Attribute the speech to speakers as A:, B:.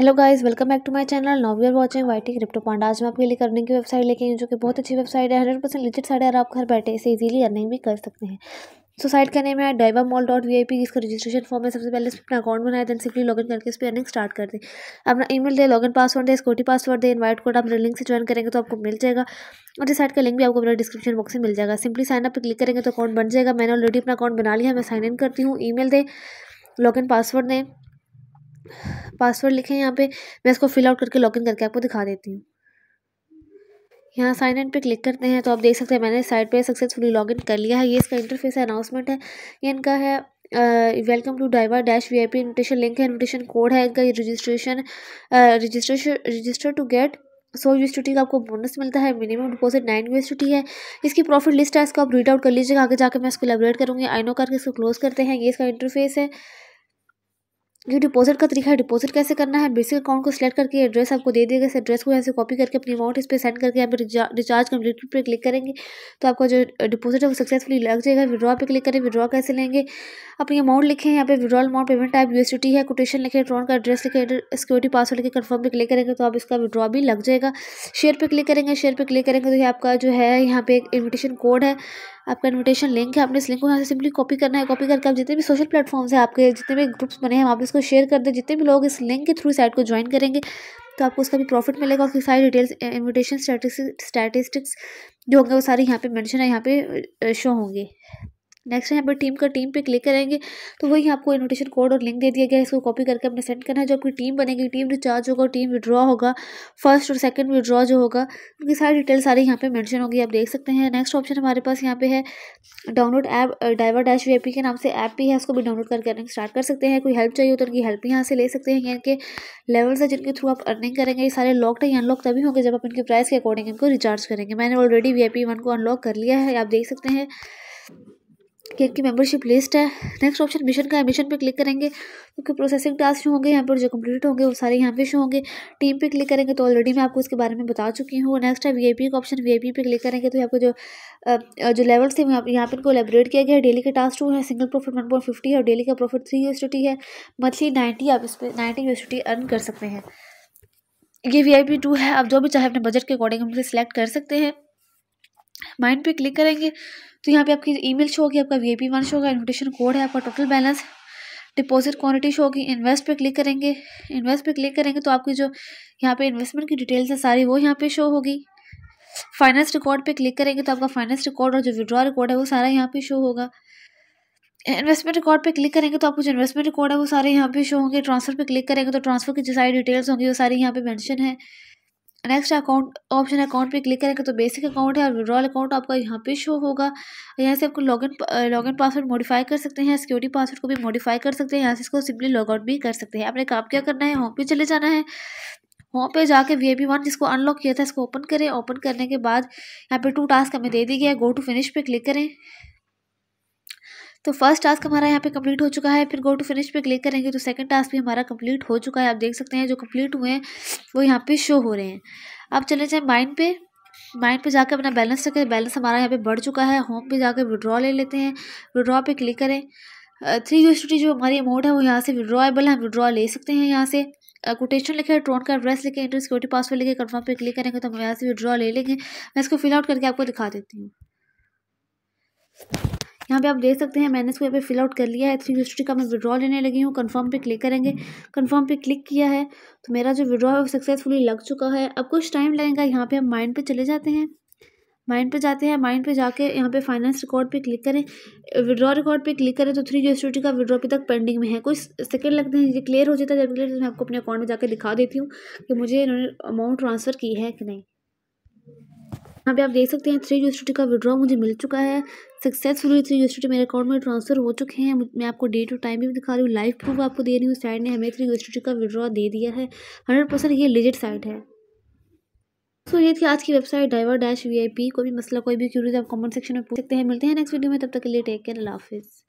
A: hello guys welcome back to my channel now we are Y T crypto panda आज मैं आपके लिए करने की वेबसाइट लेके आई जो कि बहुत अच्छी वेबसाइट है हंड्रेड परसेंट लिजिट साइड है आप घर बैठे इसे इजीली अर्निंग भी कर सकते हैं सो साइट का नेम है Diva mall dot V I P इसका रजिस्ट्रेशन फॉर्म है सबसे पहले इस अपना अकाउंट बनाए देन सिंपली लॉगिन करके इस पर अर्निंग स्टार्ट कर दें अपना ईमेल दे लॉगिन पासवर्ड दे स्कोटी पासवर्ड दे इनवाइट कोड आप लिंक से ज्वाइन करेंगे तो आपको मिल जाएगा और इस साइट का लिंक भी आपको मेरा डिस्क्रिप्शन बॉक्स में मिल जाएगा सिंपली साइन अप पर क्लिक करेंगे तो अकाउंट बन जाएगा मैंने ऑलरेडी अपना अकाउंट बना लिया है मैं साइन इन करती हूँ ई मेल दें लॉगिन पासवर्ड दें पासवर्ड लिखें यहाँ पे मैं इसको फिल आउट करके लॉगिन करके आपको दिखा देती हूँ यहाँ साइन इन पे क्लिक करते हैं तो आप देख सकते हैं मैंने साइट पे सक्सेसफुली लॉगिन कर लिया है ये इसका इंटरफेस है अनाउंसमेंट है ये इनका है welcome to Diver dash V I P invitation link है इन्विटेशन कोड है इनका registration registration register to get सौ यू टी का आपको बोनस मिलता है minimum deposit nine U T है इसकी प्रॉफिट लिस्ट है इसको आप रीड आउट कर लीजिएगा आगे जाकर मैं इसको एलेबरेट करूँगी आइनो करके इसको क्लोज करते हैं ये इसका इंटरफेस है ये डिपॉजिट का तरीका है डिपॉजिट कैसे करना है बेसिक अकाउंट को सिलेक्ट करके एड्रेस आपको दे देगा इस एड्रेस को यहाँ से कॉपी करके अपनी अमाउंट इस पर सेंड करके यहाँ पर रिचार्ज कम्प्लीट पर क्लिक करेंगे तो आपका जो डिपॉजिट है वो सक्सेसफुली लग जाएगा विड्रॉ पर क्लिक करें विड्रॉ कैसे लेंगे अपनी अमाउंट लिखें यहाँ पे withdrawal amount payment type U है कोटेशन लिखे ड्रोन का एड्रेस लिखे सिक्योरिटी पासवर्ड लिखे कन्फर्म पर क्लिक करेंगे तो आप इसका विड्रॉ भी लग जाएगा शेयर पर क्लिक करेंगे शेयर पर क्लिक करेंगे तो ये आपका जो है यहाँ पे एक इन्विटेशन कोड है आपका इन्विटेशन लिंक है आपने इस लिंक को यहाँ से सिंपली कॉपी करना है कॉपी करके आप जितने भी सोशल प्लेटफॉर्म्स हैं आपके जितने भी ग्रुप्स बने हैं आप इसको शेयर कर दें जितने भी लोग इस लिंक के थ्रू साइट को ज्वाइन करेंगे तो आपको उसका भी प्रॉफिट मिलेगा उसकी सारी डिटेल्स इन्विटेशन स्टैटिस्टिक्स जो होंगे वो सारे यहाँ पे मेंशन है यहाँ पे शो होंगे नेक्स्ट यहाँ पर टीम का टीम पे क्लिक करेंगे तो वही आपको इनविटेशन कोड और लिंक दे दिया गया है इसको कॉपी करके अपने सेंड करना है जो आपकी टीम बनेगी टीम रिचार्ज होगा टीम विड्रॉ होगा फर्स्ट और सेकंड विड्रॉ जो होगा उनकी सारी डिटेल सारी यहाँ पे मेंशन होगी आप देख सकते हैं नेक्स्ट ऑप्शन हमारे पास यहाँ पे है download app Diver dash V के नाम से ऐप भी है उसको भी डाउनलोड करके अर्निंग स्टार्ट कर सकते हैं कोई हेल्प चाहिए तो उनकी हेल्प यहाँ से ले सकते हैं यहाँ के लेवल्स है जिनके थ्रू आप अर्निंग करेंगे ये सारे लॉकड है अनलॉक तभी होंगे जब आप इनके प्राइस के अकॉर्डिंग इनको रिचार्ज करेंगे मैंने already V I P one को अनलॉक कर लिया है आप देख सकते हैं कि इनकी मेंबरशिप लिस्ट है नेक्स्ट ऑप्शन मिशन का है मिशन पे क्लिक करेंगे क्योंकि प्रोसेसिंग टास्क शो होंगे यहाँ पर जो कंप्लीट होंगे वो सारे यहाँ पे शो होंगे टीम पे क्लिक करेंगे तो ऑलरेडी मैं आपको इसके बारे में बता चुकी हूँ नेक्स्ट है वीआईपी का ऑप्शन वीआईपी पे क्लिक करेंगे तो यहाँ पर जो जो लेवल्स थे यहाँ पर इनको एलेबरेट किया गया है डेली का टास्क टू है single profit one point fifty है और डेली का प्रॉफिट थ्री यू है मंथली नाइन्टी आप इस पर नाइन्टी यू अर्न कर सकते हैं ये वी आई पी टू है आप जो भी चाहे अपने बजट के अकॉर्डिंग हम इसे सिलेक्ट कर सकते हैं माइंड पे क्लिक करेंगे तो यहाँ पे आपकी ईमेल शो होगी आपका वी वन शो होगा इन्विटेशन कोड है आपका total balance deposit quantity show होगी इन्वेस्ट पे क्लिक करेंगे इन्वेस्ट पे क्लिक करेंगे तो आपकी जो यहाँ पे इन्वेस्टमेंट की डिटेल्स है सारी वो यहाँ पे शो होगी फाइनेंस रिकॉर्ड पे क्लिक करेंगे तो आपका फाइनेंस रिकॉर्ड और जो विड्रॉ रिकॉर्ड है वो सारा यहाँ पे शो होगा इन्वेस्टमेंट रिकॉर्ड पे क्लिक करेंगे तो आपको जो इन्वेस्टमेंट रिकॉर्ड है वो सारे यहाँ पे शो होंगे ट्रांसफर पे क्लिक करेंगे तो ट्रांसफर की जो सारी डिटेल्स होंगी वो सारी यहाँ पे मेंशन है नेक्स्ट अकाउंट ऑप्शन अकाउंट पे क्लिक करेंगे तो बेसिक अकाउंट है और विड्रॉल अकाउंट आपका यहाँ पे शो होगा यहाँ से आपको लॉगिन लॉगिन पासवर्ड मॉडिफाई कर सकते हैं सिक्योरिटी पासवर्ड को भी मॉडिफाई कर सकते हैं यहाँ से इसको सिंपली लॉगआउट भी कर सकते हैं आपने काम क्या करना है होम पे चले जाना है होम पे जाके वी आई वन जिसको अनलॉक किया था इसको ओपन करें ओपन करने के बाद यहाँ पे टू टास्क हमें दे दी गया गो टू फिनिश पे क्लिक करें तो फर्स्ट टास्क हमारा यहाँ पे कंप्लीट हो चुका है फिर गो टू फिनिश पे क्लिक करेंगे तो सेकंड टास्क भी हमारा कंप्लीट हो चुका है आप देख सकते हैं जो कंप्लीट हुए हैं वो यहाँ पे शो हो रहे हैं अब चले जाएँ माइंड पे माइंड पे जाकर अपना बैलेंस रखें बैलेंस हमारा यहाँ पे बढ़ चुका है होम पे जाकर विड्रॉ ले लेते हैं विड्रॉ पे क्लिक करें थ्री यूनिवर्सिटी जो हमारी अमाउंट है वो यहाँ से विड्रॉएबल है विड्रॉ ले सकते हैं यहाँ से कोटेशन लिखे ट्रोन का एड्रेस लिखे इंटर सिक्योरिटी पासवर्ड लिखे कन्फर्म पर क्लिक करेंगे तो हम यहाँ से विड्रॉ ले लेंगे मैं इसको फिल आउट करके आपको दिखा देती हूँ यहाँ पे आप देख सकते हैं मैंने इसको यहाँ पे फिल आउट कर लिया है थ्री हिस्ट्री का मैं विड्रॉ लेने लगी हूँ कन्फर्म पे क्लिक करेंगे कन्फर्म पे क्लिक किया है तो मेरा जो विड्रॉ है वो सक्सेसफुली लग चुका है अब कुछ टाइम लगेगा यहाँ पे हम माइंड पे चले जाते हैं माइंड पे जाते हैं माइंड पे जाके यहाँ पे फाइनेंस रिकॉर्ड पे क्लिक करें विड्रॉ रिकॉर्ड पे क्लिक करें तो थ्री जी का विड्रॉ अभी तक पेंडिंग में है कुछ सेकंड लगते हैं ये क्लियर हो जाता है जब क्लियर तो मैं आपको अपने अकाउंट में जाकर दिखा देती हूँ कि मुझे इन्होंने अमाउंट ट्रांसफ़र की है कि नहीं यहाँ पे आप देख सकते हैं थ्री यूनिवर्सिटी का विड्रॉ मुझे मिल चुका है सक्सेसफुली थ्री यूनिवर्सिटी मेरे अकाउंट में ट्रांसफर हो चुके हैं मैं आपको डेट और टाइम भी दिखा रही हूँ लाइव प्रूफ आपको दे रही हूँ साइड ने हमें थ्री यूनिवर्सिटी का विड्रॉ दे दिया है हंड्रेड परसेंट ये लिजिट साइट है सो ये थी आज की website diver dash V I P कोई भी मसला कोई भी क्यूरीज आप कमेंट सेक्शन में पूछ सकते हैं मिलते हैं नेक्स्ट वीडियो में तब तक के लिए टेक केयर अल्लाह हाफिज़